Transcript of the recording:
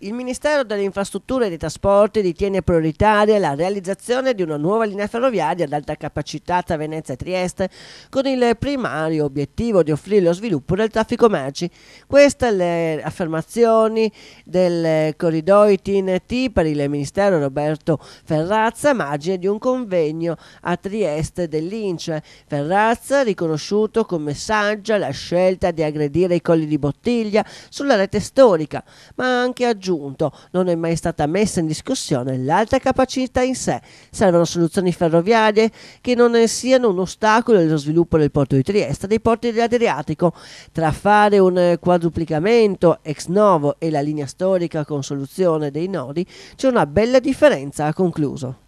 Il Ministero delle Infrastrutture e dei Trasporti ritiene prioritaria la realizzazione di una nuova linea ferroviaria ad alta capacità tra Venezia e Trieste con il primario obiettivo di offrire lo sviluppo del traffico merci. Queste le affermazioni del corridoi TNT per il Ministero Roberto Ferrazza, margine di un convegno a Trieste dell'Ince. Ferrazza ha riconosciuto come saggia la scelta di aggredire i colli di bottiglia sulla rete storica, ma anche aggiungere raggiunto, non è mai stata messa in discussione l'alta capacità in sé. Servono soluzioni ferroviarie che non siano un ostacolo allo sviluppo del porto di Trieste, e dei porti dell'Adriatico. Tra fare un quadruplicamento ex novo e la linea storica con soluzione dei nodi c'è una bella differenza, ha concluso.